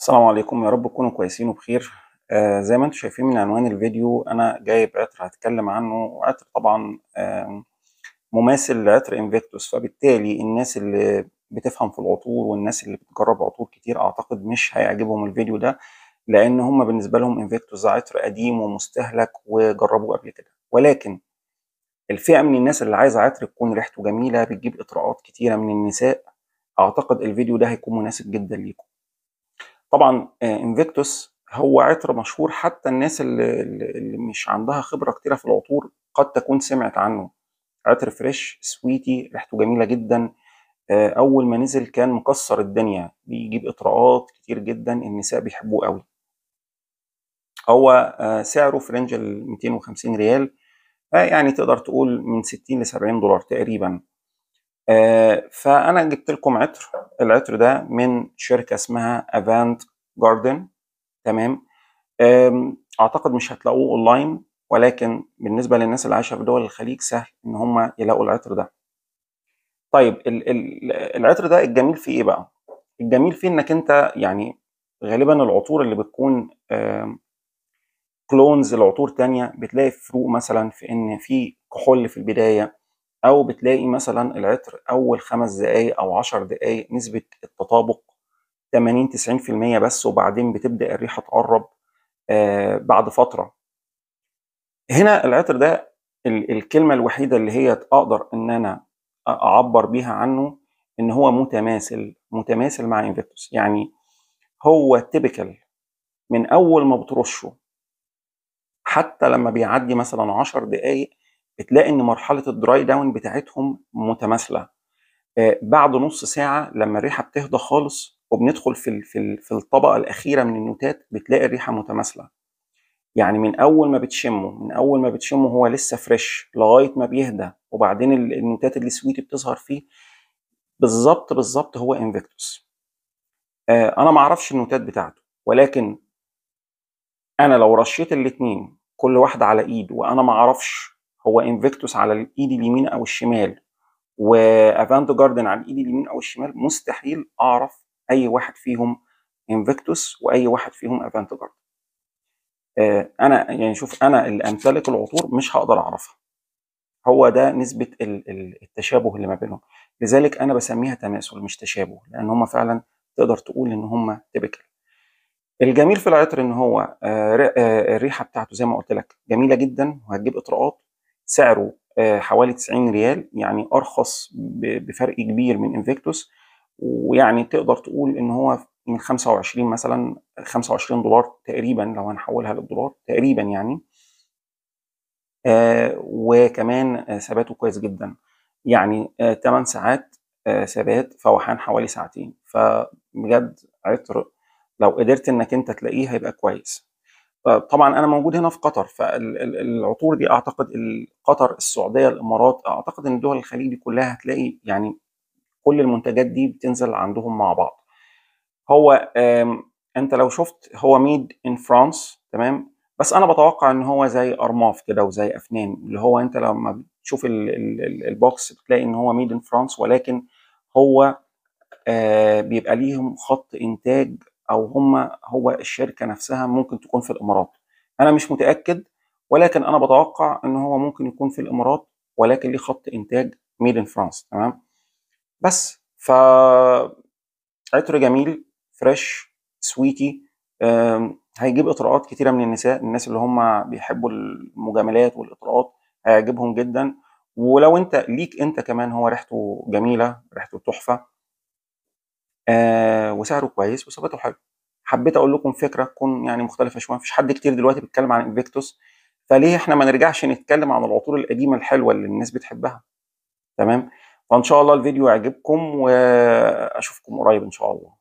السلام عليكم يا رب تكونوا كويسين وبخير آه زي ما انتم شايفين من عنوان الفيديو انا جايب عطر هتكلم عنه وعطر طبعا آه مماثل لعطر انفيكتوس فبالتالي الناس اللي بتفهم في العطور والناس اللي بتجرب عطور كتير اعتقد مش هيعجبهم الفيديو ده لان هم بالنسبه لهم انفيكتوس عطر قديم ومستهلك وجربوه قبل كده ولكن الفئه من الناس اللي عايزه عطر تكون ريحته جميله بتجيب اطراءات كتيره من النساء اعتقد الفيديو ده هيكون مناسب جدا ليكم طبعا انفيكتوس آه، هو عطر مشهور حتى الناس اللي, اللي مش عندها خبره كتيره في العطور قد تكون سمعت عنه عطر فريش سويتي ريحته جميله جدا آه، اول ما نزل كان مكسر الدنيا بيجيب اطراءات كتير جدا النساء بيحبوه قوي هو آه، سعره في رينج ال 250 ريال يعني تقدر تقول من 60 ل 70 دولار تقريبا فانا جبت لكم عطر العطر ده من شركه اسمها افانت جاردن تمام اعتقد مش هتلاقوه اونلاين ولكن بالنسبه للناس اللي عايشه في دول الخليج سهل ان هم يلاقوا العطر ده طيب ال ال العطر ده الجميل فيه ايه بقى الجميل فيه انك انت يعني غالبا العطور اللي بتكون كلونز لعطور تانية بتلاقي فروق مثلا في ان في كحول في البدايه او بتلاقي مثلا العطر اول خمس دقائق او عشر دقائق نسبه التطابق 80 90% بس وبعدين بتبدا الريحه تقرب آه، بعد فتره هنا العطر ده الكلمه الوحيده اللي هي اقدر ان انا اعبر بيها عنه ان هو متماثل متماثل مع انفكتوس يعني هو تيبيكال من اول ما بترشه حتى لما بيعدي مثلا 10 دقائق بتلاقي ان مرحله الدراي داون بتاعتهم متماثله آه، بعد نص ساعه لما الريحه بتهدى خالص وبندخل في في في الطبقه الاخيره من النوتات بتلاقي الريحه متماثله يعني من اول ما بتشمه من اول ما بتشمه هو لسه فريش لغايه ما بيهدى وبعدين النوتات السويت بتظهر فيه بالظبط بالظبط هو انفيكتوس آه، انا ما اعرفش النوتات بتاعته ولكن انا لو رشيت الاثنين كل واحده على ايد وانا ما اعرفش هو انفيكتوس على الايد اليمين او الشمال وافانت جاردن على الايد اليمين او الشمال مستحيل اعرف اي واحد فيهم انفيكتوس واي واحد فيهم افانت آه، جاردن انا يعني شوف انا اللي امتلك العطور مش هقدر اعرفها هو ده نسبه التشابه اللي ما بينهم لذلك انا بسميها تماثل مش تشابه لان هم فعلا تقدر تقول ان هم تيبيكال الجميل في العطر ان هو آه، آه، الريحه بتاعته زي ما قلت لك جميله جدا وهتجيب اطراءات سعره آه، حوالي 90 ريال يعني ارخص بفرق كبير من انفيكتوس ويعني تقدر تقول ان هو من 25 مثلا 25 دولار تقريبا لو هنحولها للدولار تقريبا يعني آه وكمان آه، ثباته كويس جدا يعني آه 8 ساعات آه ثبات فوحان حوالي ساعتين فبجد عطر لو قدرت انك انت تلاقيه هيبقى كويس طبعا انا موجود هنا في قطر فالعطور دي اعتقد قطر السعوديه الامارات اعتقد ان دول الخليج دي كلها هتلاقي يعني كل المنتجات دي بتنزل عندهم مع بعض هو انت لو شفت هو ميد ان فرانس تمام بس انا بتوقع ان هو زي ارماف كده وزي افنان اللي هو انت لما بتشوف البوكس بتلاقي ان هو ميد ان فرانس ولكن هو آه، بيبقى ليهم خط انتاج او هم هو الشركه نفسها ممكن تكون في الامارات انا مش متاكد ولكن انا بتوقع ان هو ممكن يكون في الامارات ولكن ليه خط انتاج ميد ان فرانس تمام بس ف عطر جميل فريش سويتي هيجيب اطراءات كتيره من النساء الناس اللي هم بيحبوا المجاملات والاطراءات هيعجبهم جدا ولو انت ليك انت كمان هو ريحته جميله ريحته تحفه آه وسعره كويس وثباته حلو حبيت اقول لكم فكره تكون يعني مختلفه شويه مفيش حد كتير دلوقتي بيتكلم عن انفيكتوس فليه احنا ما نرجعش نتكلم عن العطور القديمه الحلوه اللي الناس بتحبها تمام فان شاء الله الفيديو يعجبكم واشوفكم قريب ان شاء الله